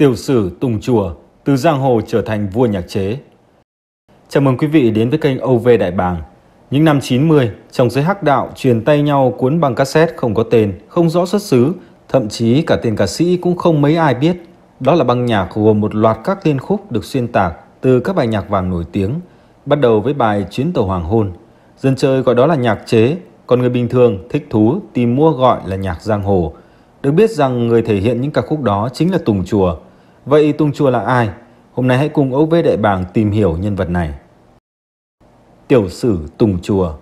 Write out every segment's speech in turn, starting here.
Tiểu sử Tùng Chùa, từ giang hồ trở thành vua nhạc chế. Chào mừng quý vị đến với kênh OV Đại Bàng. Những năm 90, trong giới hắc đạo truyền tay nhau cuốn băng cassette không có tên, không rõ xuất xứ, thậm chí cả tiền ca sĩ cũng không mấy ai biết. Đó là băng nhạc gồm một loạt các liên khúc được xuyên tạc từ các bài nhạc vàng nổi tiếng, bắt đầu với bài Chuyến tàu hoàng hôn. Dân chơi gọi đó là nhạc chế, còn người bình thường thích thú tìm mua gọi là nhạc giang hồ. Được biết rằng người thể hiện những ca khúc đó chính là Tùng Chùa – Vậy Tung Chua là ai? Hôm nay hãy cùng ốc vế đại bàng tìm hiểu nhân vật này. Tiểu sử Tùng Chùa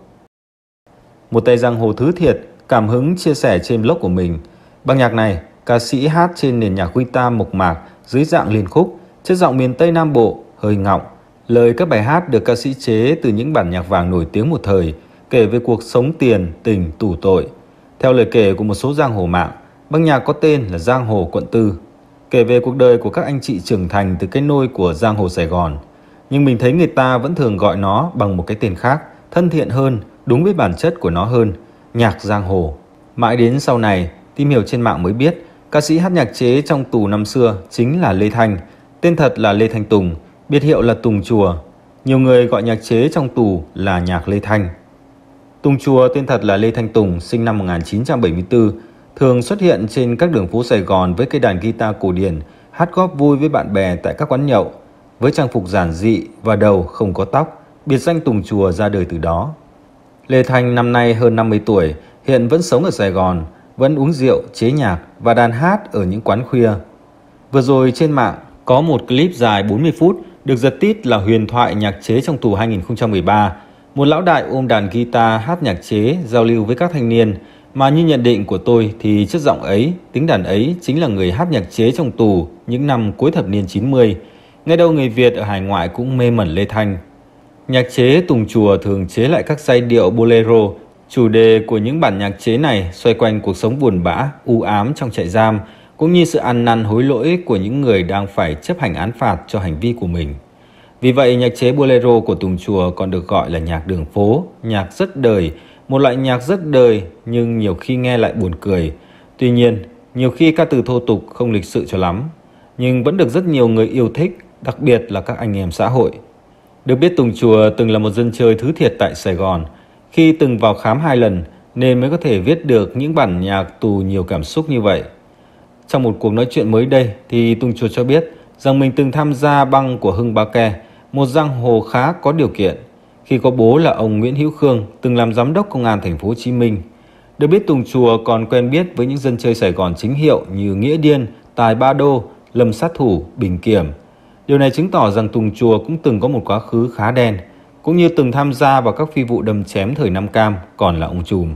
Một tay giang hồ thứ thiệt, cảm hứng chia sẻ trên blog của mình. Bằng nhạc này, ca sĩ hát trên nền nhạc quy ta mộc mạc dưới dạng liền khúc, chất giọng miền Tây Nam Bộ, hơi ngọng. Lời các bài hát được ca sĩ chế từ những bản nhạc vàng nổi tiếng một thời, kể về cuộc sống tiền, tình, tủ tội. Theo lời kể của một số giang hồ mạng, băng nhạc có tên là Giang Hồ Quận Tư kể về cuộc đời của các anh chị trưởng thành từ cái nôi của giang hồ Sài Gòn. Nhưng mình thấy người ta vẫn thường gọi nó bằng một cái tên khác, thân thiện hơn, đúng với bản chất của nó hơn, nhạc giang hồ. Mãi đến sau này, tìm hiểu trên mạng mới biết, ca sĩ hát nhạc chế trong tù năm xưa chính là Lê Thanh, tên thật là Lê Thanh Tùng, biệt hiệu là Tùng Chùa. Nhiều người gọi nhạc chế trong tù là nhạc Lê Thanh. Tùng Chùa tên thật là Lê Thanh Tùng, sinh năm 1974, thường xuất hiện trên các đường phố Sài Gòn với cây đàn guitar cổ điển, hát góp vui với bạn bè tại các quán nhậu, với trang phục giản dị và đầu không có tóc, biệt danh Tùng Chùa ra đời từ đó. Lê Thanh năm nay hơn 50 tuổi, hiện vẫn sống ở Sài Gòn, vẫn uống rượu, chế nhạc và đàn hát ở những quán khuya. Vừa rồi trên mạng có một clip dài 40 phút được giật tít là huyền thoại nhạc chế trong tù 2013. Một lão đại ôm đàn guitar hát nhạc chế giao lưu với các thanh niên, mà như nhận định của tôi thì chất giọng ấy, tính đàn ấy chính là người hát nhạc chế trong tù những năm cuối thập niên 90. Ngay đâu người Việt ở hải ngoại cũng mê mẩn Lê Thanh. Nhạc chế Tùng Chùa thường chế lại các giai điệu bolero. Chủ đề của những bản nhạc chế này xoay quanh cuộc sống buồn bã, u ám trong trại giam, cũng như sự ăn năn hối lỗi của những người đang phải chấp hành án phạt cho hành vi của mình. Vì vậy, nhạc chế bolero của Tùng Chùa còn được gọi là nhạc đường phố, nhạc rất đời, một loại nhạc rất đời nhưng nhiều khi nghe lại buồn cười. Tuy nhiên, nhiều khi ca từ thô tục không lịch sự cho lắm, nhưng vẫn được rất nhiều người yêu thích, đặc biệt là các anh em xã hội. Được biết Tùng Chùa từng là một dân chơi thứ thiệt tại Sài Gòn, khi từng vào khám hai lần nên mới có thể viết được những bản nhạc tù nhiều cảm xúc như vậy. Trong một cuộc nói chuyện mới đây thì Tùng Chùa cho biết rằng mình từng tham gia băng của Hưng Ba Ke, một giang hồ khá có điều kiện khi có bố là ông Nguyễn Hữu Khương từng làm giám đốc công an thành phố Hồ Chí Minh. Được biết Tùng Chùa còn quen biết với những dân chơi Sài Gòn chính hiệu như Nghĩa Điên, Tài Ba Đô, Lâm Sát Thủ, Bình Kiểm. Điều này chứng tỏ rằng Tùng Chùa cũng từng có một quá khứ khá đen, cũng như từng tham gia vào các phi vụ đâm chém thời Nam Cam còn là ông Trùm.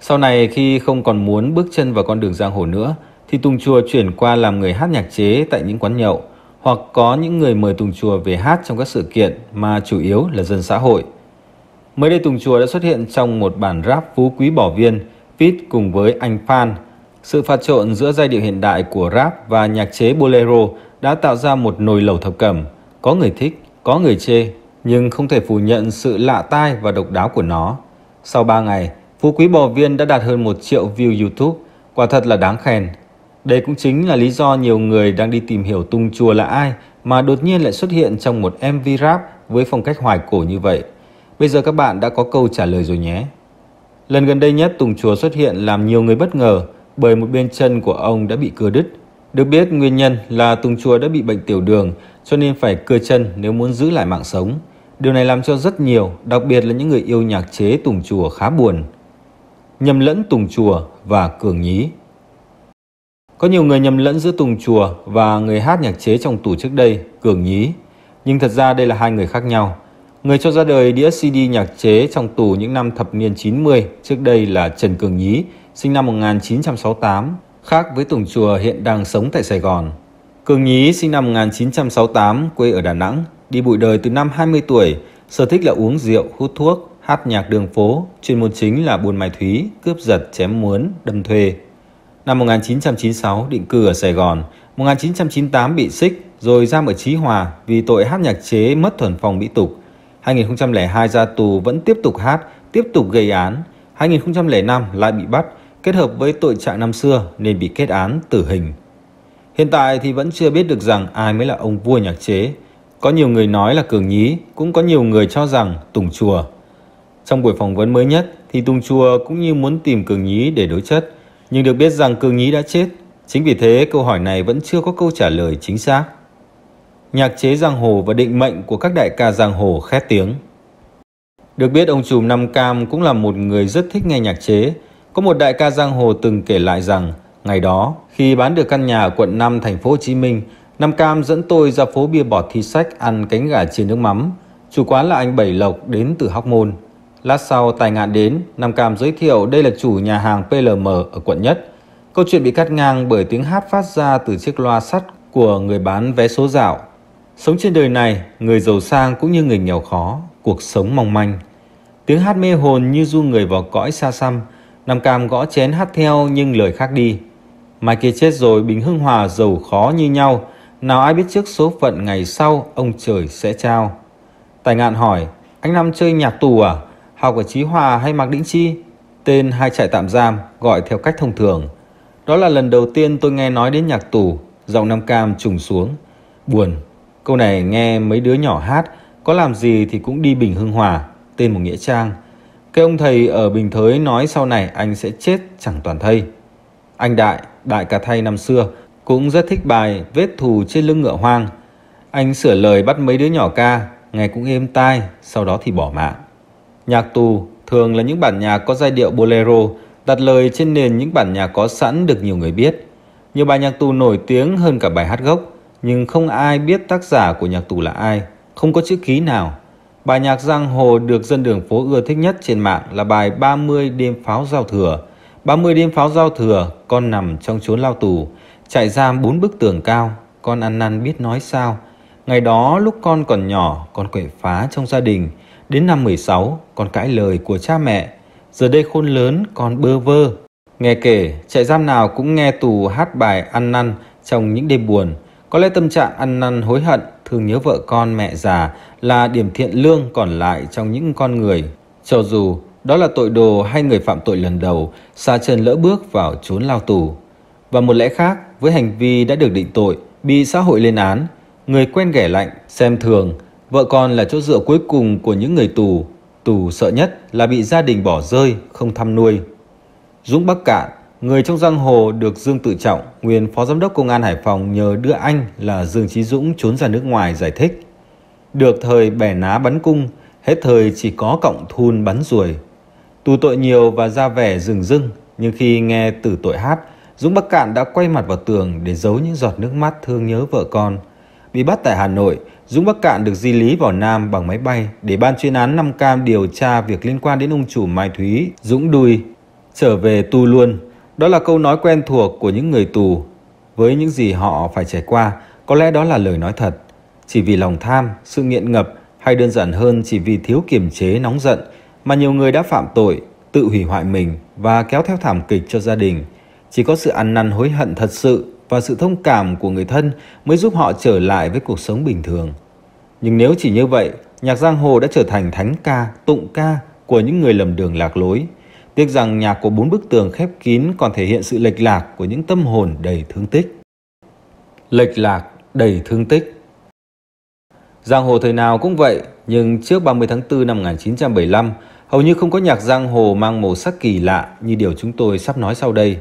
Sau này khi không còn muốn bước chân vào con đường giang hồ nữa, thì Tùng Chùa chuyển qua làm người hát nhạc chế tại những quán nhậu – hoặc có những người mời Tùng Chùa về hát trong các sự kiện mà chủ yếu là dân xã hội. Mới đây Tùng Chùa đã xuất hiện trong một bản rap Phú Quý Bỏ Viên, feat cùng với anh Phan. Sự pha trộn giữa giai điệu hiện đại của rap và nhạc chế bolero đã tạo ra một nồi lẩu thập cẩm, có người thích, có người chê, nhưng không thể phủ nhận sự lạ tai và độc đáo của nó. Sau 3 ngày, Phú Quý Bò Viên đã đạt hơn 1 triệu view YouTube, quả thật là đáng khen. Đây cũng chính là lý do nhiều người đang đi tìm hiểu Tùng Chùa là ai mà đột nhiên lại xuất hiện trong một MV rap với phong cách hoài cổ như vậy. Bây giờ các bạn đã có câu trả lời rồi nhé. Lần gần đây nhất Tùng Chùa xuất hiện làm nhiều người bất ngờ bởi một bên chân của ông đã bị cưa đứt. Được biết nguyên nhân là Tùng Chùa đã bị bệnh tiểu đường cho nên phải cưa chân nếu muốn giữ lại mạng sống. Điều này làm cho rất nhiều, đặc biệt là những người yêu nhạc chế Tùng Chùa khá buồn. Nhầm lẫn Tùng Chùa và Cường Nhí có nhiều người nhầm lẫn giữa Tùng Chùa và người hát nhạc chế trong tủ trước đây, Cường Nhí. Nhưng thật ra đây là hai người khác nhau. Người cho ra đời đĩa CD nhạc chế trong tủ những năm thập niên 90 trước đây là Trần Cường Nhí, sinh năm 1968, khác với Tùng Chùa hiện đang sống tại Sài Gòn. Cường Nhí sinh năm 1968, quê ở Đà Nẵng, đi bụi đời từ năm 20 tuổi, sở thích là uống rượu, hút thuốc, hát nhạc đường phố, chuyên môn chính là buôn mai thúy, cướp giật, chém muốn, đâm thuê, Năm 1996 định cư ở Sài Gòn, 1998 bị xích rồi giam ở Chí Hòa vì tội hát nhạc chế mất thuần phong mỹ tục. 2002 ra tù vẫn tiếp tục hát, tiếp tục gây án. 2005 lại bị bắt, kết hợp với tội trạng năm xưa nên bị kết án tử hình. Hiện tại thì vẫn chưa biết được rằng ai mới là ông vua nhạc chế. Có nhiều người nói là Cường Nhí, cũng có nhiều người cho rằng Tùng Chùa. Trong buổi phỏng vấn mới nhất thì Tùng Chùa cũng như muốn tìm Cường Nhí để đối chất nhưng được biết rằng Cương Nhí đã chết. Chính vì thế câu hỏi này vẫn chưa có câu trả lời chính xác. Nhạc chế giang hồ và định mệnh của các đại ca giang hồ khét tiếng. Được biết ông trùm năm Cam cũng là một người rất thích nghe nhạc chế. Có một đại ca giang hồ từng kể lại rằng ngày đó khi bán được căn nhà ở quận 5 thành phố Hồ Chí Minh, Nam Cam dẫn tôi ra phố bia bọt thi sách ăn cánh gà chiên nước mắm. Chủ quán là anh Bảy Lộc đến từ Hóc Môn. Lát sau tài ngạn đến, Nam Cam giới thiệu đây là chủ nhà hàng PLM ở quận Nhất. Câu chuyện bị cắt ngang bởi tiếng hát phát ra từ chiếc loa sắt của người bán vé số dạo. Sống trên đời này, người giàu sang cũng như người nghèo khó, cuộc sống mong manh. Tiếng hát mê hồn như du người vào cõi xa xăm, Nam Cam gõ chén hát theo nhưng lời khác đi. Mai kia chết rồi Bình Hưng Hòa giàu khó như nhau, nào ai biết trước số phận ngày sau ông trời sẽ trao. Tài ngạn hỏi, anh Năm chơi nhạc tù à? học ở Chí Hòa hay Mạc Đĩnh Chi, tên hai trại tạm giam gọi theo cách thông thường. Đó là lần đầu tiên tôi nghe nói đến nhạc tù, giọng Nam Cam trùng xuống. Buồn, câu này nghe mấy đứa nhỏ hát, có làm gì thì cũng đi Bình Hưng Hòa, tên một nghĩa trang. Cái ông thầy ở Bình Thới nói sau này anh sẽ chết chẳng toàn thây. Anh Đại, Đại Cà Thay năm xưa, cũng rất thích bài Vết thù trên lưng ngựa hoang. Anh sửa lời bắt mấy đứa nhỏ ca, nghe cũng êm tai, sau đó thì bỏ mạng. Nhạc tù thường là những bản nhạc có giai điệu bolero, đặt lời trên nền những bản nhạc có sẵn được nhiều người biết. Nhiều bài nhạc tù nổi tiếng hơn cả bài hát gốc, nhưng không ai biết tác giả của nhạc tù là ai, không có chữ ký nào. Bài nhạc giang hồ được dân đường phố ưa thích nhất trên mạng là bài 30 đêm pháo giao thừa. 30 đêm pháo giao thừa, con nằm trong chốn lao tù, chạy giam bốn bức tường cao, con ăn năn biết nói sao. Ngày đó lúc con còn nhỏ, con quậy phá trong gia đình, Đến năm 16, con cãi lời của cha mẹ. Giờ đây khôn lớn, con bơ vơ. Nghe kể, trại giam nào cũng nghe tù hát bài ăn năn trong những đêm buồn. Có lẽ tâm trạng ăn năn hối hận, thường nhớ vợ con mẹ già là điểm thiện lương còn lại trong những con người. Cho dù đó là tội đồ hay người phạm tội lần đầu, xa chân lỡ bước vào trốn lao tù. Và một lẽ khác, với hành vi đã được định tội, bị xã hội lên án, người quen ghẻ lạnh, xem thường, Vợ con là chỗ dựa cuối cùng của những người tù, tù sợ nhất là bị gia đình bỏ rơi, không thăm nuôi. Dũng Bắc Cạn, người trong giang hồ được Dương Tự Trọng, nguyên phó giám đốc công an Hải Phòng nhờ đưa anh là Dương Chí Dũng trốn ra nước ngoài giải thích. Được thời bẻ ná bắn cung, hết thời chỉ có cọng thun bắn ruồi. Tù tội nhiều và ra vẻ rừng rưng, nhưng khi nghe tử tội hát, Dũng Bắc Cạn đã quay mặt vào tường để giấu những giọt nước mắt thương nhớ vợ con. Bị bắt tại Hà Nội, Dũng Bắc Cạn được di lý vào Nam bằng máy bay để ban chuyên án 5 cam điều tra việc liên quan đến ông chủ Mai Thúy, Dũng Đùi, trở về tu luôn. Đó là câu nói quen thuộc của những người tù. Với những gì họ phải trải qua, có lẽ đó là lời nói thật. Chỉ vì lòng tham, sự nghiện ngập hay đơn giản hơn chỉ vì thiếu kiềm chế nóng giận mà nhiều người đã phạm tội, tự hủy hoại mình và kéo theo thảm kịch cho gia đình. Chỉ có sự ăn năn hối hận thật sự và sự thông cảm của người thân mới giúp họ trở lại với cuộc sống bình thường. Nhưng nếu chỉ như vậy, nhạc giang hồ đã trở thành thánh ca, tụng ca của những người lầm đường lạc lối. Tiếc rằng nhạc của bốn bức tường khép kín còn thể hiện sự lệch lạc của những tâm hồn đầy thương tích. Lệch lạc đầy thương tích Giang hồ thời nào cũng vậy, nhưng trước 30 tháng 4 năm 1975, hầu như không có nhạc giang hồ mang màu sắc kỳ lạ như điều chúng tôi sắp nói sau đây.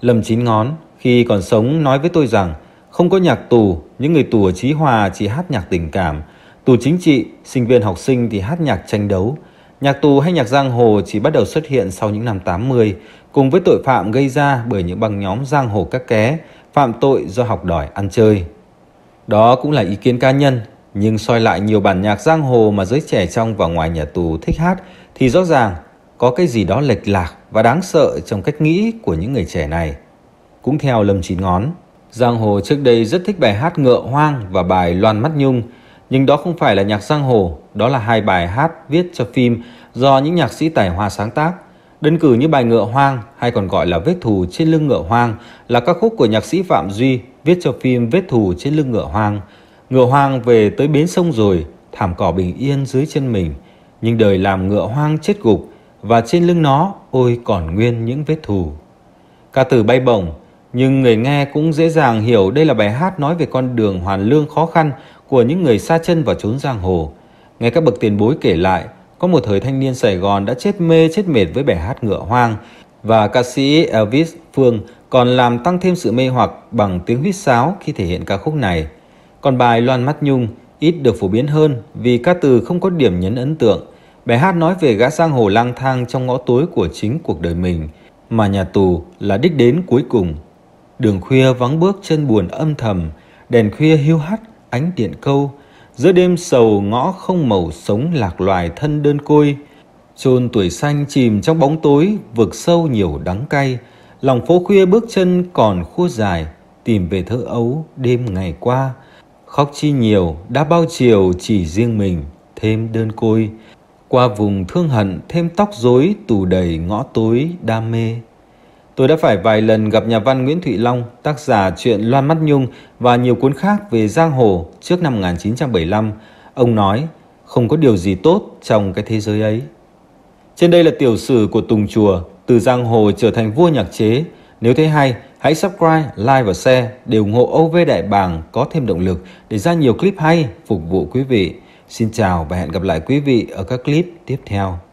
Lâm Chín Ngón khi còn sống nói với tôi rằng không có nhạc tù, những người tù ở Chí Hòa chỉ hát nhạc tình cảm, tù chính trị, sinh viên học sinh thì hát nhạc tranh đấu. Nhạc tù hay nhạc giang hồ chỉ bắt đầu xuất hiện sau những năm 80, cùng với tội phạm gây ra bởi những băng nhóm giang hồ các ké, phạm tội do học đòi ăn chơi. Đó cũng là ý kiến cá nhân, nhưng soi lại nhiều bản nhạc giang hồ mà giới trẻ trong và ngoài nhà tù thích hát thì rõ ràng có cái gì đó lệch lạc và đáng sợ trong cách nghĩ của những người trẻ này. Cũng theo Lâm Chín Ngón, Giang Hồ trước đây rất thích bài hát Ngựa Hoang và bài Loan Mắt Nhung, nhưng đó không phải là nhạc Giang Hồ, đó là hai bài hát viết cho phim do những nhạc sĩ tài hoa sáng tác. Đơn cử như bài Ngựa Hoang hay còn gọi là Vết Thù trên lưng Ngựa Hoang là các khúc của nhạc sĩ Phạm Duy viết cho phim Vết Thù trên lưng Ngựa Hoang. Ngựa Hoang về tới bến sông rồi, thảm cỏ bình yên dưới chân mình, nhưng đời làm ngựa hoang chết gục và trên lưng nó ôi còn nguyên những vết thù. Ca từ bay bổng nhưng người nghe cũng dễ dàng hiểu đây là bài hát nói về con đường hoàn lương khó khăn của những người xa chân và trốn giang hồ. Nghe các bậc tiền bối kể lại, có một thời thanh niên Sài Gòn đã chết mê chết mệt với bài hát ngựa hoang và ca sĩ Elvis Phương còn làm tăng thêm sự mê hoặc bằng tiếng huýt sáo khi thể hiện ca khúc này. Còn bài Loan Mắt Nhung ít được phổ biến hơn vì ca từ không có điểm nhấn ấn tượng. Bài hát nói về gã giang hồ lang thang trong ngõ tối của chính cuộc đời mình, mà nhà tù là đích đến cuối cùng Đường khuya vắng bước chân buồn âm thầm, đèn khuya hiu hắt ánh điện câu. Giữa đêm sầu ngõ không màu sống lạc loài thân đơn côi. Chôn tuổi xanh chìm trong bóng tối, vực sâu nhiều đắng cay. Lòng phố khuya bước chân còn khua dài, tìm về thơ ấu đêm ngày qua. Khóc chi nhiều, đã bao chiều chỉ riêng mình, thêm đơn côi. Qua vùng thương hận thêm tóc rối tù đầy ngõ tối đam mê Tôi đã phải vài lần gặp nhà văn Nguyễn Thụy Long, tác giả truyện Loan Mắt Nhung và nhiều cuốn khác về giang hồ trước năm 1975. Ông nói, không có điều gì tốt trong cái thế giới ấy. Trên đây là tiểu sử của Tùng Chùa, từ giang hồ trở thành vua nhạc chế. Nếu thấy hay, hãy subscribe, like và share để ủng hộ OV Đại Bàng có thêm động lực để ra nhiều clip hay phục vụ quý vị. Xin chào và hẹn gặp lại quý vị ở các clip tiếp theo.